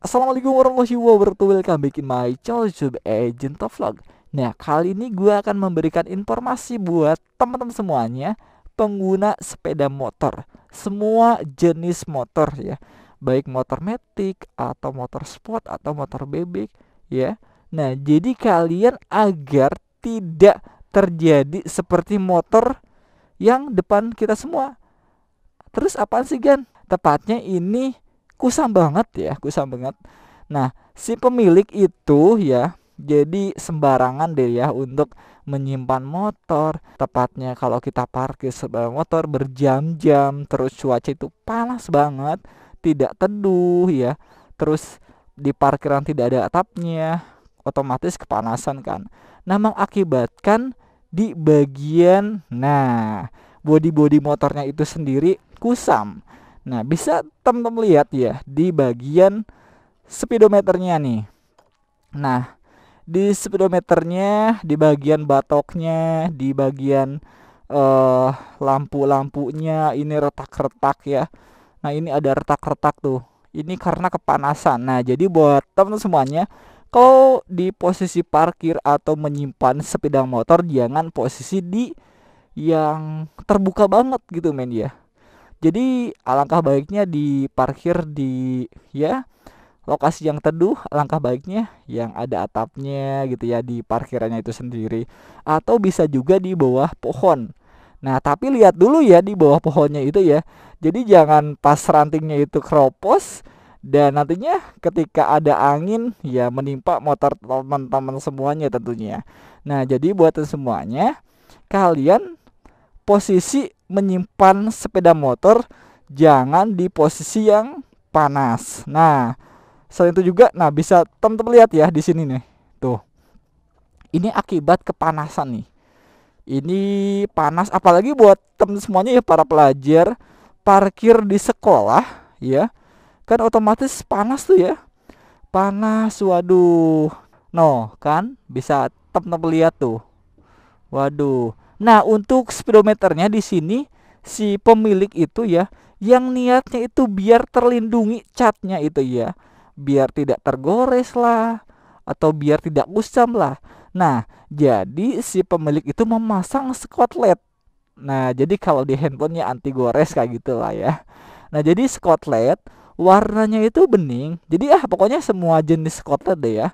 Assalamualaikum warahmatullahi wabarakatuh Welcome back in my channel YouTube Agent of Vlog Nah kali ini gue akan memberikan informasi buat teman-teman semuanya Pengguna sepeda motor Semua jenis motor ya Baik motor metik atau motor sport atau motor bebek ya Nah jadi kalian agar tidak terjadi seperti motor yang depan kita semua Terus apaan sih Gan? Tepatnya ini kusam banget ya kusam banget nah si pemilik itu ya jadi sembarangan deh ya untuk menyimpan motor tepatnya kalau kita parkir sebarang motor berjam-jam terus cuaca itu panas banget tidak teduh ya terus di parkiran tidak ada atapnya otomatis kepanasan kan nah mengakibatkan di bagian nah bodi-bodi motornya itu sendiri kusam Nah, bisa teman-teman lihat ya di bagian speedometernya nih. Nah, di speedometernya, di bagian batoknya, di bagian uh, lampu-lampunya ini retak-retak ya. Nah, ini ada retak-retak tuh. Ini karena kepanasan. Nah, jadi buat teman-teman semuanya kalau di posisi parkir atau menyimpan sepeda motor jangan posisi di yang terbuka banget gitu men ya jadi alangkah baiknya diparkir di ya lokasi yang teduh, alangkah baiknya yang ada atapnya gitu ya di parkirannya itu sendiri atau bisa juga di bawah pohon. Nah, tapi lihat dulu ya di bawah pohonnya itu ya. Jadi jangan pas rantingnya itu keropos dan nantinya ketika ada angin ya menimpa motor teman-teman semuanya tentunya. Nah, jadi buat semuanya kalian posisi menyimpan sepeda motor jangan di posisi yang panas. Nah, selain itu juga nah bisa teman-teman lihat ya di sini nih. Tuh. Ini akibat kepanasan nih. Ini panas apalagi buat teman semuanya ya para pelajar parkir di sekolah ya. Kan otomatis panas tuh ya. Panas waduh. No, kan bisa teman-teman lihat tuh. Waduh. Nah, untuk speedometernya di sini si pemilik itu ya yang niatnya itu biar terlindungi catnya itu ya, biar tidak tergores lah atau biar tidak kusam lah. Nah, jadi si pemilik itu memasang skotlet. Nah, jadi kalau di handphonenya anti gores kayak gitulah ya. Nah, jadi skotlet warnanya itu bening. Jadi ah pokoknya semua jenis skotlet deh ya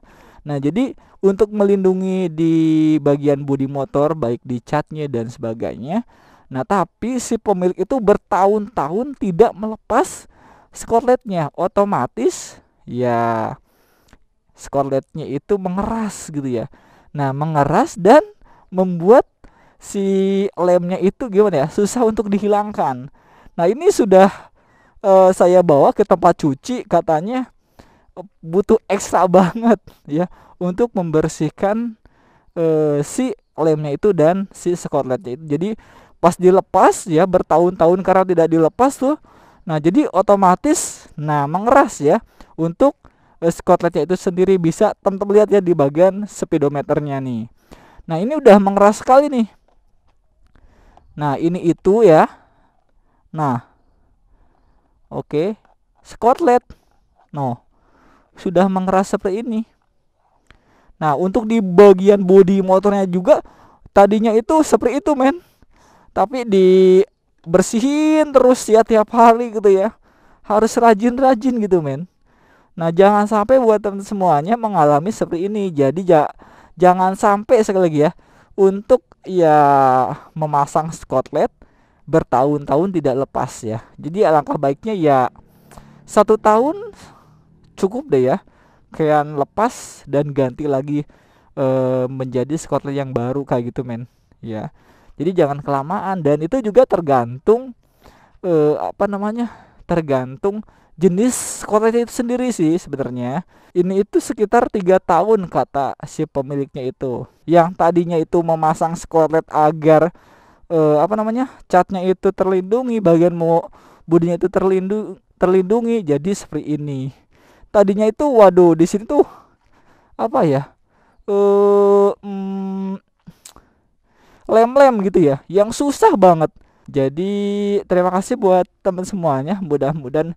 Nah, jadi untuk melindungi di bagian bodi motor baik di catnya dan sebagainya. Nah, tapi si pemilik itu bertahun-tahun tidak melepas skorletnya. Otomatis ya skorletnya itu mengeras gitu ya. Nah, mengeras dan membuat si lemnya itu gimana ya? Susah untuk dihilangkan. Nah, ini sudah uh, saya bawa ke tempat cuci katanya butuh ekstra banget ya untuk membersihkan e, si lemnya itu dan si skotletnya itu. Jadi pas dilepas ya bertahun-tahun karena tidak dilepas tuh. Nah, jadi otomatis nah mengeras ya untuk eh, skotletnya itu sendiri bisa tentu lihat ya di bagian speedometernya nih. Nah, ini udah mengeras sekali nih. Nah, ini itu ya. Nah. Oke, okay. skotlet. No sudah mengeras seperti ini. Nah, untuk di bagian bodi motornya juga tadinya itu seperti itu, men. Tapi dibersihin terus ya tiap hari gitu ya. Harus rajin-rajin gitu, men. Nah, jangan sampai buat teman semuanya mengalami seperti ini. Jadi ja, jangan sampai sekali lagi ya untuk ya memasang skotlet bertahun-tahun tidak lepas ya. Jadi alangkah baiknya ya satu tahun cukup deh ya Kean lepas dan ganti lagi e, menjadi skotlet yang baru kayak gitu men ya jadi jangan kelamaan dan itu juga tergantung e, apa namanya tergantung jenis Scotland itu sendiri sih sebenarnya ini itu sekitar tiga tahun kata si pemiliknya itu yang tadinya itu memasang skotlet agar e, apa namanya catnya itu terlindungi bagian mau bodinya itu terlindung terlindungi jadi seperti ini tadinya itu waduh di sini tuh apa ya eh mm, lem-lem gitu ya yang susah banget jadi terima kasih buat teman semuanya mudah-mudahan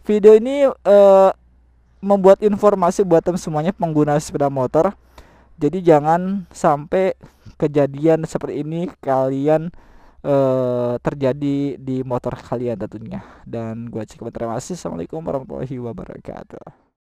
video ini eh, membuat informasi buat teman semuanya pengguna sepeda motor jadi jangan sampai kejadian seperti ini kalian uh, terjadi di motor kalian tentunya dan gue cek terima kasih assalamualaikum warahmatullahi wabarakatuh